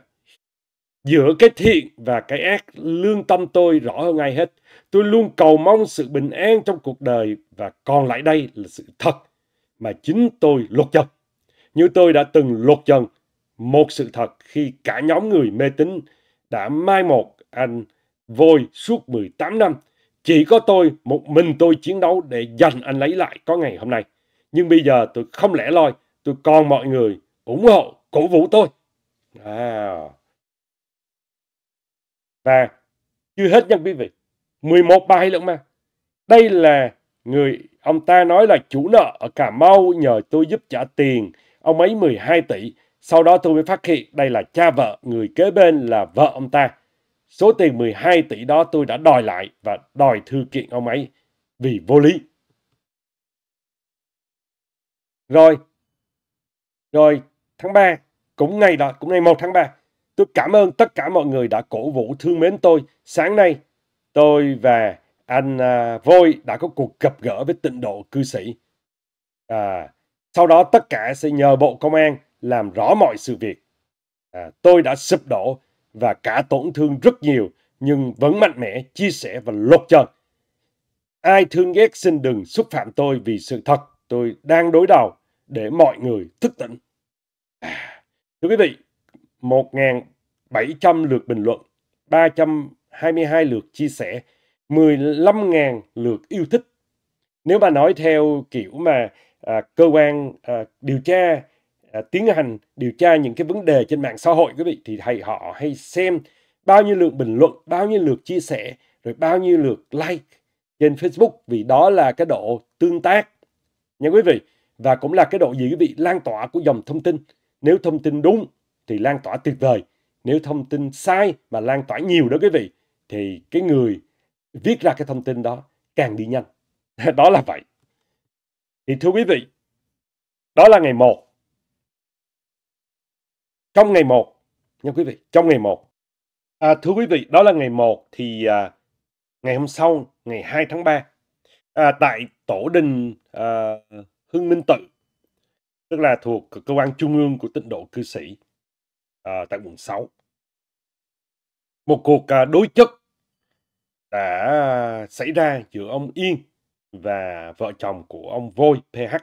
giữa cái thiện và cái ác lương tâm tôi rõ hơn ai hết tôi luôn cầu mong sự bình an trong cuộc đời và còn lại đây là sự thật mà chính tôi lột dập như tôi đã từng lột dần một sự thật khi cả nhóm người mê tín đã mai một anh vôi suốt 18 năm. Chỉ có tôi, một mình tôi chiến đấu để giành anh lấy lại có ngày hôm nay. Nhưng bây giờ tôi không lẻ loi, tôi còn mọi người ủng hộ, cổ vũ tôi. À. Và chưa hết nha quý vị, 11 bài lận mà. Đây là người ông ta nói là chủ nợ ở Cà Mau nhờ tôi giúp trả tiền ông ấy 12 tỷ. Sau đó tôi mới phát hiện đây là cha vợ, người kế bên là vợ ông ta. Số tiền 12 tỷ đó tôi đã đòi lại và đòi thư kiện ông ấy vì vô lý. Rồi, rồi tháng 3, cũng ngày đó, cũng ngày 1 tháng 3, tôi cảm ơn tất cả mọi người đã cổ vũ thương mến tôi. Sáng nay, tôi và anh à, Vôi đã có cuộc gặp gỡ với tịnh độ cư sĩ. À, sau đó tất cả sẽ nhờ Bộ Công an làm rõ mọi sự việc. À, tôi đã sụp đổ và cả tổn thương rất nhiều nhưng vẫn mạnh mẽ, chia sẻ và lột trần. Ai thương ghét xin đừng xúc phạm tôi vì sự thật tôi đang đối đầu để mọi người thức tỉnh. À, thưa quý vị, 1.700 lượt bình luận, 322 lượt chia sẻ, 15.000 lượt yêu thích. Nếu mà nói theo kiểu mà À, cơ quan à, điều tra à, tiến hành điều tra những cái vấn đề trên mạng xã hội quý vị thì thầy họ hay xem bao nhiêu lượt bình luận bao nhiêu lượt chia sẻ rồi bao nhiêu lượt like trên Facebook vì đó là cái độ tương tác nha quý vị và cũng là cái độ gì quý vị lan tỏa của dòng thông tin nếu thông tin đúng thì lan tỏa tuyệt vời nếu thông tin sai mà lan tỏa nhiều đó quý vị thì cái người viết ra cái thông tin đó càng đi nhanh *laughs* đó là vậy thì thưa quý vị, đó là ngày 1. Trong ngày 1, nha quý vị, trong ngày 1. À, thưa quý vị, đó là ngày 1 thì à, ngày hôm sau, ngày 2 tháng 3, à, tại tổ đình à, Hưng Minh Tự, tức là thuộc cơ quan trung ương của tịnh độ cư sĩ à, tại quận 6. Một cuộc à, đối chất đã xảy ra giữa ông Yên và vợ chồng của ông Vôi PH.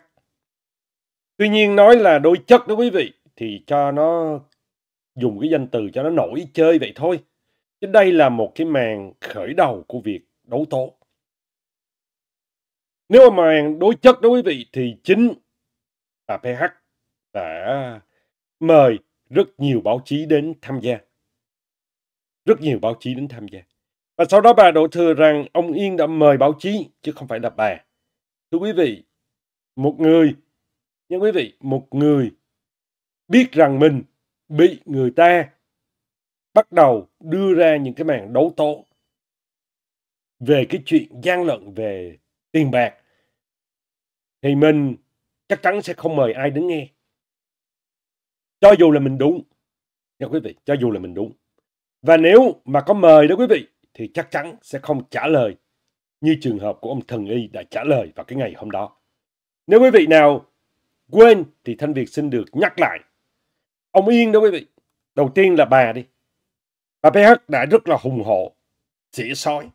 Tuy nhiên nói là đôi chất đó quý vị thì cho nó dùng cái danh từ cho nó nổi chơi vậy thôi. Chứ đây là một cái màn khởi đầu của việc đấu tố. Nếu mà màn đối chất đó quý vị thì chính bà PH đã mời rất nhiều báo chí đến tham gia. Rất nhiều báo chí đến tham gia. Và sau đó bà đổ thừa rằng ông Yên đã mời báo chí, chứ không phải là bà. Thưa quý vị, một người, nha quý vị, một người biết rằng mình bị người ta bắt đầu đưa ra những cái màn đấu tố về cái chuyện gian lận về tiền bạc thì mình chắc chắn sẽ không mời ai đến nghe cho dù là mình đúng nha quý vị cho dù là mình đúng và nếu mà có mời đó quý vị thì chắc chắn sẽ không trả lời như trường hợp của ông thần y đã trả lời vào cái ngày hôm đó. Nếu quý vị nào quên thì Thanh Việt xin được nhắc lại. Ông Yên đó quý vị. Đầu tiên là bà đi. Bà PH đã rất là hùng hộ, chỉ sói.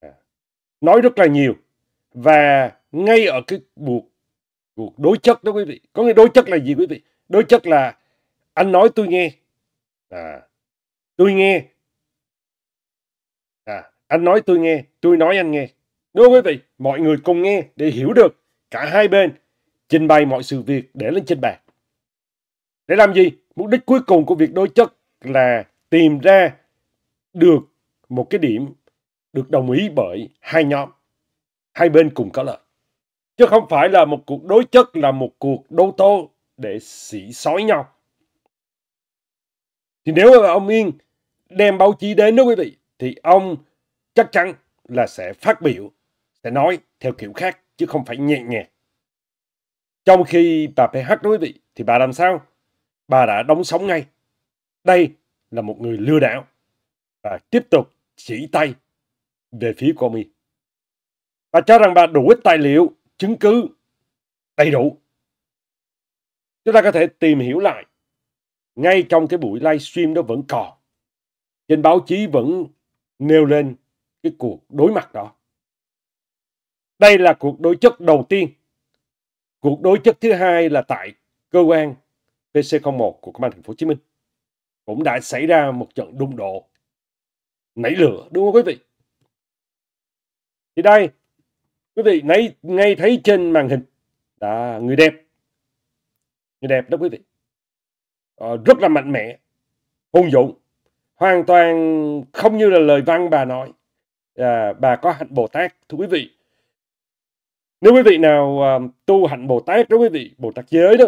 À, nói rất là nhiều. Và ngay ở cái buộc cuộc đối chất đó quý vị. Có nghĩa đối chất là gì quý vị? Đối chất là anh nói tôi nghe. À, tôi nghe à, anh nói tôi nghe tôi nói anh nghe đúng không quý vị mọi người cùng nghe để hiểu được cả hai bên trình bày mọi sự việc để lên trên bàn để làm gì mục đích cuối cùng của việc đối chất là tìm ra được một cái điểm được đồng ý bởi hai nhóm hai bên cùng có lợi chứ không phải là một cuộc đối chất là một cuộc đấu tố để xỉ sói nhau thì nếu mà ông Yên đem báo chí đến đó quý vị thì ông chắc chắn là sẽ phát biểu, sẽ nói theo kiểu khác chứ không phải nhẹ nhàng. Trong khi bà PH đối vị thì bà làm sao? Bà đã đóng sóng ngay. Đây là một người lừa đảo và tiếp tục chỉ tay về phía cô mi. Bà cho rằng bà đủ ít tài liệu, chứng cứ đầy đủ. Chúng ta có thể tìm hiểu lại. Ngay trong cái buổi livestream đó vẫn còn. Trên báo chí vẫn nêu lên cái cuộc đối mặt đó. Đây là cuộc đối chất đầu tiên. Cuộc đối chất thứ hai là tại cơ quan PC01 của Công an Thành phố Hồ Chí Minh cũng đã xảy ra một trận đụng độ nảy lửa đúng không quý vị? Thì đây quý vị nấy ngay thấy trên màn hình là người đẹp người đẹp đó quý vị à, rất là mạnh mẽ hung dũng hoàn toàn không như là lời văn bà nói à, bà có hạnh bồ tát thưa quý vị nếu quý vị nào à, tu hạnh bồ tát đó quý vị bồ tát giới đó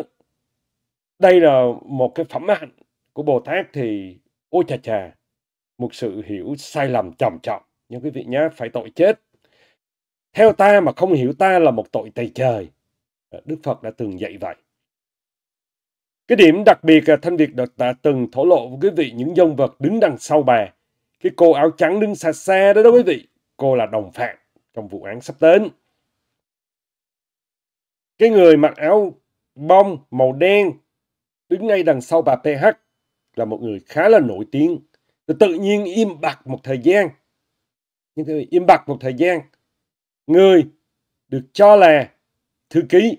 đây là một cái phẩm hạnh của bồ tát thì ôi chà chà một sự hiểu sai lầm trầm trọng nhưng quý vị nhé phải tội chết theo ta mà không hiểu ta là một tội tày trời đức phật đã từng dạy vậy cái điểm đặc biệt là Thanh Việt đã từng thổ lộ với quý vị những nhân vật đứng đằng sau bà. Cái cô áo trắng đứng xa xa đó đó quý vị. Cô là đồng phạm trong vụ án sắp đến. Cái người mặc áo bông màu đen đứng ngay đằng sau bà PH là một người khá là nổi tiếng. Rồi tự nhiên im bặt một thời gian. Nhưng quý im bặt một thời gian. Người được cho là thư ký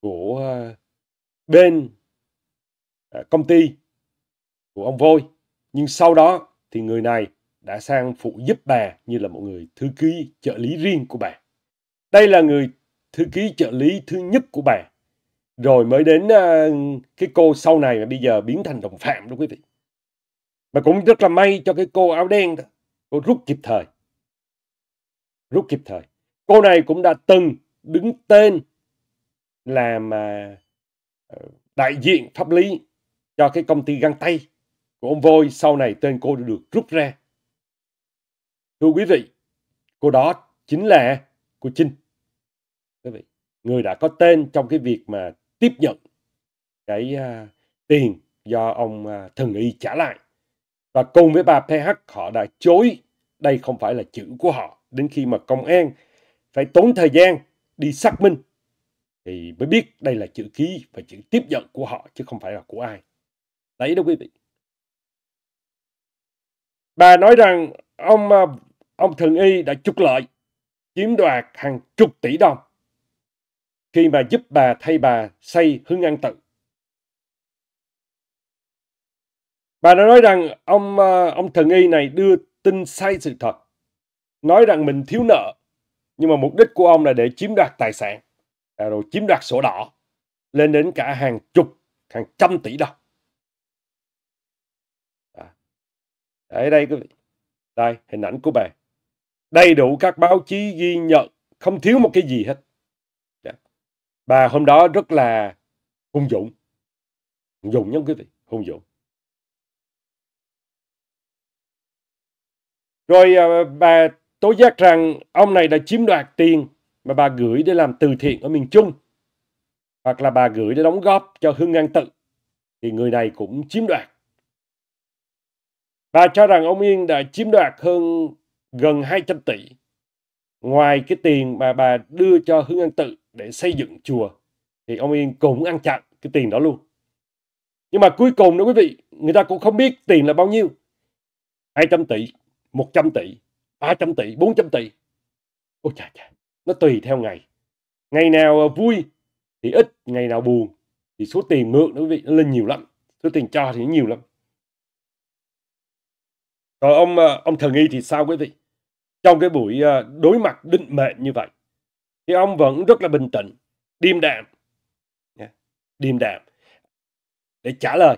của ờ, bên À, công ty của ông Voi. Nhưng sau đó thì người này đã sang phụ giúp bà như là một người thư ký trợ lý riêng của bà. Đây là người thư ký trợ lý thứ nhất của bà. Rồi mới đến uh, cái cô sau này mà bây giờ biến thành đồng phạm đó quý vị. Mà cũng rất là may cho cái cô áo đen đó. Cô rút kịp thời. Rút kịp thời. Cô này cũng đã từng đứng tên làm uh, đại diện pháp lý cho cái công ty găng tay của ông Voi sau này tên cô được rút ra. Thưa quý vị, cô đó chính là cô Trinh. Quý vị, người đã có tên trong cái việc mà tiếp nhận cái uh, tiền do ông uh, thần y trả lại. Và cùng với bà PH họ đã chối đây không phải là chữ của họ đến khi mà công an phải tốn thời gian đi xác minh thì mới biết đây là chữ ký và chữ tiếp nhận của họ chứ không phải là của ai. Đấy đó quý vị. Bà nói rằng ông ờ, ông Thường Y đã trục lợi, chiếm đoạt hàng chục tỷ đồng khi mà giúp bà thay bà xây hương an tự. Bà đã nói rằng ông ờ, ông thần Y này đưa tin sai sự thật, nói rằng mình thiếu nợ, nhưng mà mục đích của ông là để chiếm đoạt tài sản, à, rồi chiếm đoạt sổ đỏ lên đến cả hàng chục, hàng trăm tỷ đồng. Để đây quý vị. Đây, hình ảnh của bà. Đầy đủ các báo chí ghi nhận, không thiếu một cái gì hết. Dạ. Bà hôm đó rất là hung dũng. Hung dũng nhá quý vị, hung dũng. Rồi à, bà tố giác rằng ông này đã chiếm đoạt tiền mà bà gửi để làm từ thiện ở miền Trung hoặc là bà gửi để đóng góp cho Hương An Tự thì người này cũng chiếm đoạt bà cho rằng ông Yên đã chiếm đoạt hơn gần 200 tỷ, ngoài cái tiền mà bà đưa cho Hương An Tự để xây dựng chùa, thì ông Yên cũng ăn chặn cái tiền đó luôn. Nhưng mà cuối cùng đó quý vị, người ta cũng không biết tiền là bao nhiêu. 200 tỷ, 100 tỷ, 300 tỷ, 400 tỷ. Ôi trời chà, nó tùy theo ngày. Ngày nào vui thì ít, ngày nào buồn thì số tiền mượn đó quý vị nó lên nhiều lắm. Số tiền cho thì nhiều lắm. Rồi ông ờ, ông Thần Y thì sao quý vị? Trong cái buổi ờ, đối mặt định mệnh như vậy thì ông vẫn rất là bình tĩnh, điềm đạm. Điềm đạm để trả lời.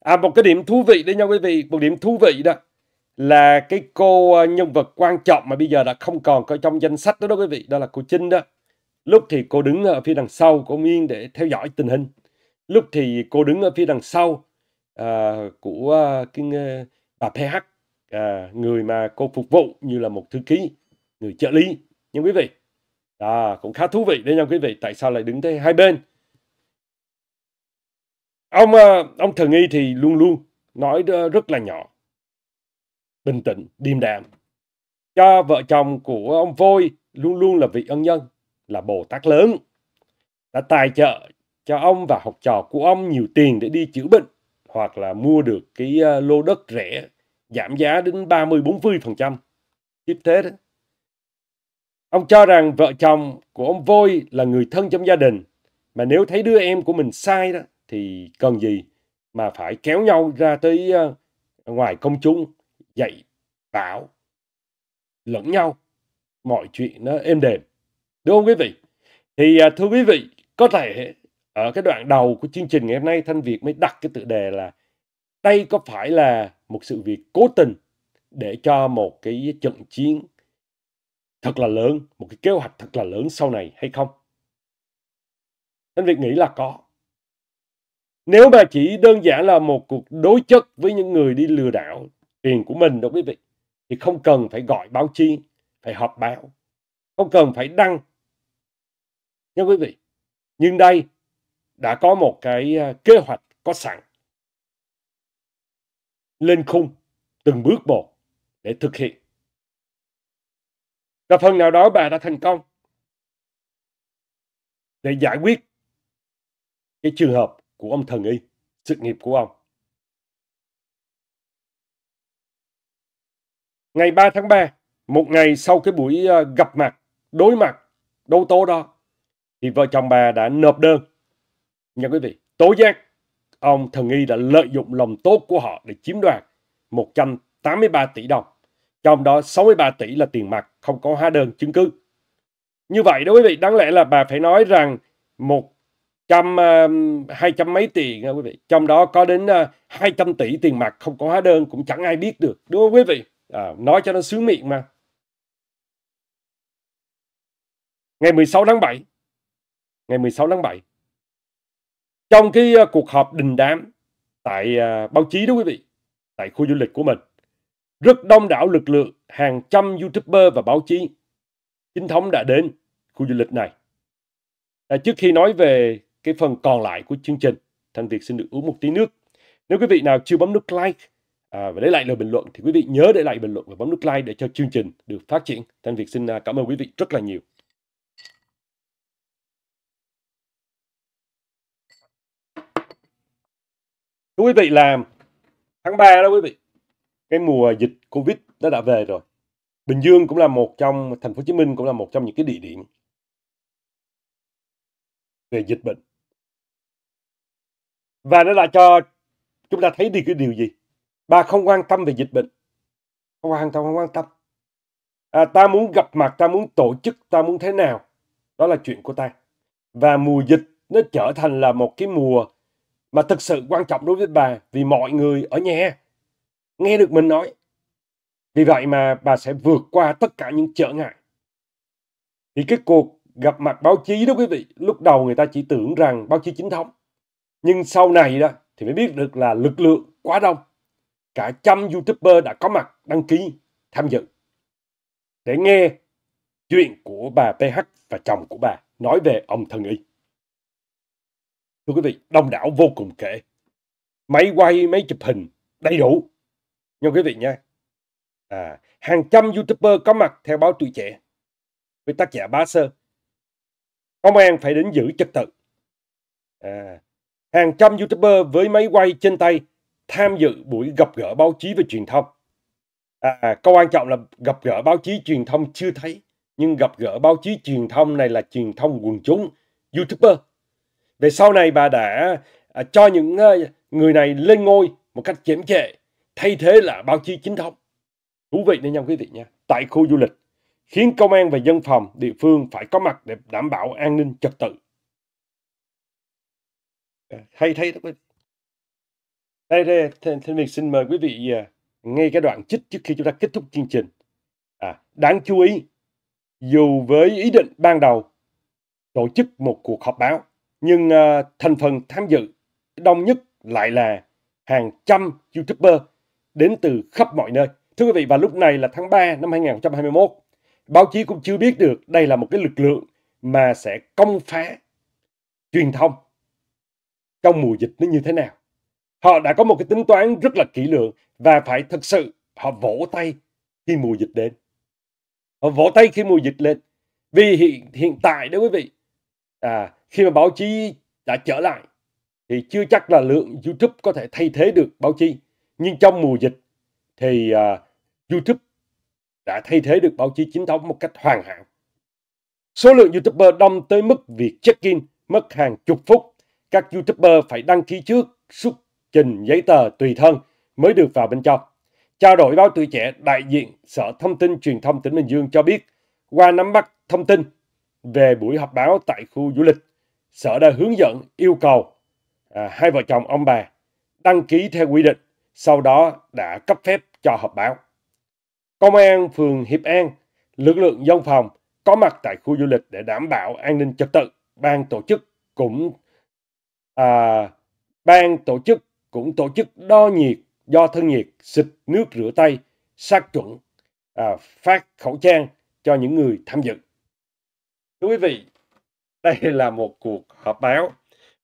À một cái điểm thú vị đấy nha quý vị, một điểm thú vị đó là cái cô ờ, nhân vật quan trọng mà bây giờ đã không còn có trong danh sách đó đó quý vị, đó là cô Trinh đó. Lúc thì cô đứng ở phía đằng sau cô nguyên để theo dõi tình hình. Lúc thì cô đứng ở phía đằng sau uh, của uh, cái uh, bà PH à, người mà cô phục vụ như là một thư ký người trợ lý Nhưng quý vị à, cũng khá thú vị đấy nha quý vị tại sao lại đứng thế hai bên ông à, ông thần y thì luôn luôn nói rất là nhỏ bình tĩnh điềm đạm cho vợ chồng của ông voi luôn luôn là vị ân nhân là bồ tát lớn đã tài trợ cho ông và học trò của ông nhiều tiền để đi chữa bệnh hoặc là mua được cái à, lô đất rẻ giảm giá đến 30-40%. Tiếp thế đó. Ông cho rằng vợ chồng của ông Vôi là người thân trong gia đình. Mà nếu thấy đứa em của mình sai đó thì cần gì mà phải kéo nhau ra tới ờ, ngoài công chúng dạy bảo lẫn nhau mọi chuyện nó êm đềm đúng không quý vị thì ờ, thưa quý vị có thể ở cái đoạn đầu của chương trình ngày hôm nay thanh việt mới đặt cái tựa đề là đây có phải là một sự việc cố tình để cho một cái trận chiến thật là lớn, một cái kế hoạch thật là lớn sau này hay không? Anh Việt nghĩ là có. Nếu mà chỉ đơn giản là một cuộc đối chất với những người đi lừa đảo tiền của mình đó quý vị, thì không cần phải gọi báo chí, phải họp báo, không cần phải đăng. Nha quý vị, nhưng đây đã có một cái à, kế hoạch có sẵn lên khung từng bước một để thực hiện. Và phần nào đó bà đã thành công để giải quyết cái trường hợp của ông thần y, sự nghiệp của ông. Ngày 3 tháng 3, một ngày sau cái buổi ờ, gặp mặt, đối mặt, đấu tố đó, thì vợ chồng bà đã nộp đơn. Nha quý vị, tố giác ông thần nghi đã lợi dụng lòng tốt của họ để chiếm đoạt 183 tỷ đồng, trong đó 63 tỷ là tiền mặt không có hóa đơn chứng cứ. Như vậy đó quý vị, đáng lẽ là bà phải nói rằng 100 200 ờ, mấy tỷ nha quý vị, trong đó có đến 200 ờ, tỷ tiền mặt không có hóa đơn cũng chẳng ai biết được, đúng không quý vị? À, nói cho nó sướng miệng mà. Ngày 16 tháng 7, ngày 16 tháng 7, trong cái ờ, cuộc họp đình đám tại ờ, báo chí đó quý vị tại khu du lịch của mình rất đông đảo lực lượng hàng trăm youtuber và báo chí chính thống đã đến khu du lịch này à, trước khi nói về cái phần còn lại của chương trình thành việt xin được uống một tí nước nếu quý vị nào chưa bấm nút like à, và để lại lời bình luận thì quý vị nhớ để lại bình luận và bấm nút like để cho chương trình được phát triển thành việt xin à, cảm ơn quý vị rất là nhiều thưa quý vị là tháng 3 đó quý vị cái mùa dịch covid nó đã về rồi bình dương cũng là một trong thành phố hồ chí minh cũng là một trong những cái địa điểm về dịch bệnh và nó đã cho chúng ta thấy đi cái điều gì bà không quan tâm về dịch bệnh không quan tâm không quan tâm à, ta muốn gặp mặt ta muốn tổ chức ta muốn thế nào đó là chuyện của ta và mùa dịch nó trở thành là một cái mùa mà thực sự quan trọng đối với bà vì mọi người ở nhà nghe được mình nói. Vì vậy mà bà sẽ vượt qua tất cả những trở ngại. Thì cái cuộc gặp mặt báo chí đó quý vị, lúc đầu người ta chỉ tưởng rằng báo chí chính thống. Nhưng sau này đó thì mới biết được là lực lượng quá đông. Cả trăm YouTuber đã có mặt đăng ký tham dự để nghe chuyện của bà PH và chồng của bà nói về ông thần y thưa quý vị đông đảo vô cùng kể máy quay máy chụp hình đầy đủ nha quý vị nha à, hàng trăm youtuber có mặt theo báo tuổi trẻ với tác giả bá sơ công an phải đến giữ trật tự à, hàng trăm youtuber với máy quay trên tay tham dự buổi gặp gỡ báo chí và truyền thông à, câu quan trọng là gặp gỡ báo chí truyền thông chưa thấy nhưng gặp gỡ báo chí truyền thông này là truyền thông quần chúng youtuber về sau này bà đã à, cho những à, người này lên ngôi một cách chễm chệ, thay thế là báo chí chính thống. Thú vị nên nha quý vị nha. Tại khu du lịch, khiến công an và dân phòng địa phương phải có mặt để đảm bảo an ninh trật tự. À, hay thấy đó quý vị. Đây, đây, Thanh Việt xin mời quý vị à, nghe cái đoạn chích trước khi chúng ta kết thúc chương trình. À, đáng chú ý, dù với ý định ban đầu tổ chức một cuộc họp báo nhưng uh, thành phần tham dự đông nhất lại là hàng trăm YouTuber đến từ khắp mọi nơi. Thưa quý vị, và lúc này là tháng 3 năm 2021, báo chí cũng chưa biết được đây là một cái lực lượng mà sẽ công phá truyền thông trong mùa dịch nó như thế nào. Họ đã có một cái tính toán rất là kỹ lưỡng và phải thật sự họ vỗ tay khi mùa dịch đến. Họ vỗ tay khi mùa dịch lên. Vì hiện, hiện tại đó quý vị, à, khi mà báo chí đã trở lại thì chưa chắc là lượng YouTube có thể thay thế được báo chí nhưng trong mùa dịch thì à, YouTube đã thay thế được báo chí chính thống một cách hoàn hảo số lượng YouTuber đông tới mức việc check-in mất hàng chục phút các YouTuber phải đăng ký trước xuất trình giấy tờ tùy thân mới được vào bên trong trao đổi báo tuổi trẻ đại diện sở thông tin truyền thông tỉnh bình dương cho biết qua nắm bắt thông tin về buổi họp báo tại khu du lịch, sở đã hướng dẫn yêu cầu à, hai vợ chồng ông bà đăng ký theo quy định, sau đó đã cấp phép cho họp báo. Công an phường Hiệp An, lực lượng dân phòng có mặt tại khu du lịch để đảm bảo an ninh trật tự. Ban tổ chức cũng à, ban tổ chức cũng tổ chức đo nhiệt, do thân nhiệt, xịt nước rửa tay, sát chuẩn, à, phát khẩu trang cho những người tham dự. Thưa quý vị, đây là một cuộc họp báo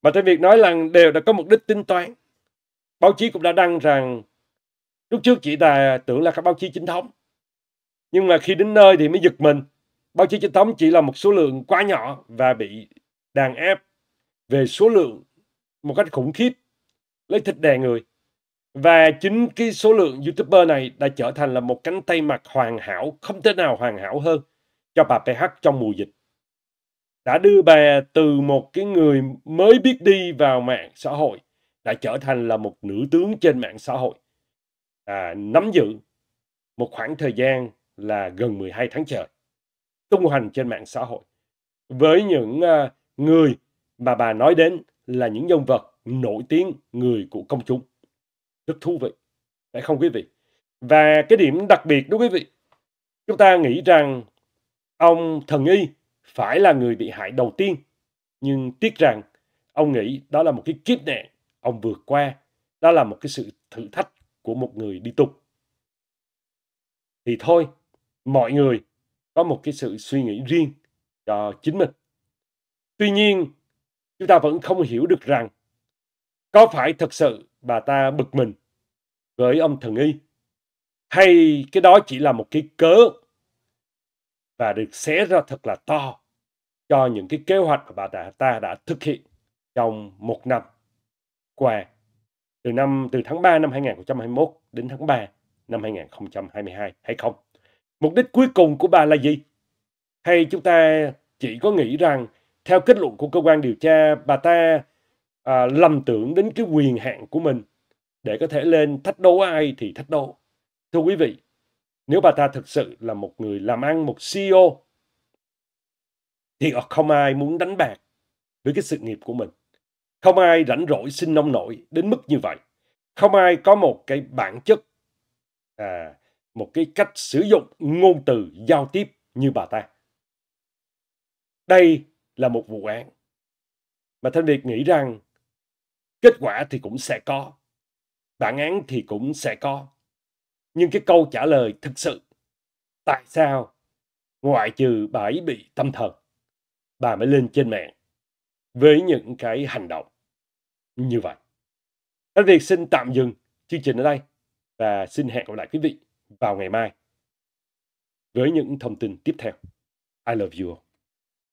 mà trên việc nói rằng đều đã có mục đích tính toán. Báo chí cũng đã đăng rằng lúc trước chỉ là tưởng là các báo chí chính thống. Nhưng mà khi đến nơi thì mới giật mình. Báo chí chính thống chỉ là một số lượng quá nhỏ và bị đàn áp về số lượng một cách khủng khiếp lấy thịt đè người. Và chính cái số lượng YouTuber này đã trở thành là một cánh tay mặt hoàn hảo, không thể nào hoàn hảo hơn cho bà PH trong mùa dịch đã đưa bà từ một cái người mới biết đi vào mạng xã hội đã trở thành là một nữ tướng trên mạng xã hội à, nắm giữ một khoảng thời gian là gần 12 tháng trời tung hoành trên mạng xã hội với những uh, người mà bà nói đến là những nhân vật nổi tiếng người của công chúng rất thú vị phải không quý vị và cái điểm đặc biệt đó quý vị chúng ta nghĩ rằng ông thần y phải là người bị hại đầu tiên. Nhưng tiếc rằng ông nghĩ đó là một cái kiếp nạn ông vượt qua. Đó là một cái sự thử thách của một người đi tục. Thì thôi, mọi người có một cái sự suy nghĩ riêng cho chính mình. Tuy nhiên, chúng ta vẫn không hiểu được rằng có phải thật sự bà ta bực mình với ông thần y hay cái đó chỉ là một cái cớ và được xé ra thật là to cho những cái kế hoạch mà bà ta, ta đã thực hiện trong một năm qua từ năm từ tháng 3 năm 2021 đến tháng 3 năm 2022 hay không? Mục đích cuối cùng của bà là gì? Hay chúng ta chỉ có nghĩ rằng theo kết luận của cơ quan điều tra bà ta à, lầm tưởng đến cái quyền hạn của mình để có thể lên thách đố ai thì thách đố. Thưa quý vị, nếu bà ta thực sự là một người làm ăn, một CEO thì không ai muốn đánh bạc với cái sự nghiệp của mình. Không ai rảnh rỗi sinh nông nổi đến mức như vậy. Không ai có một cái bản chất, à, một cái cách sử dụng ngôn từ giao tiếp như bà ta. Đây là một vụ án mà Thanh Việt nghĩ rằng kết quả thì cũng sẽ có, bản án thì cũng sẽ có. Nhưng cái câu trả lời thực sự tại sao ngoại trừ bà ấy bị tâm thần bà mới lên trên mạng với những cái hành động như vậy. Anh Việt xin tạm dừng chương trình ở đây và xin hẹn gặp lại quý vị vào ngày mai với những thông tin tiếp theo. I love you all.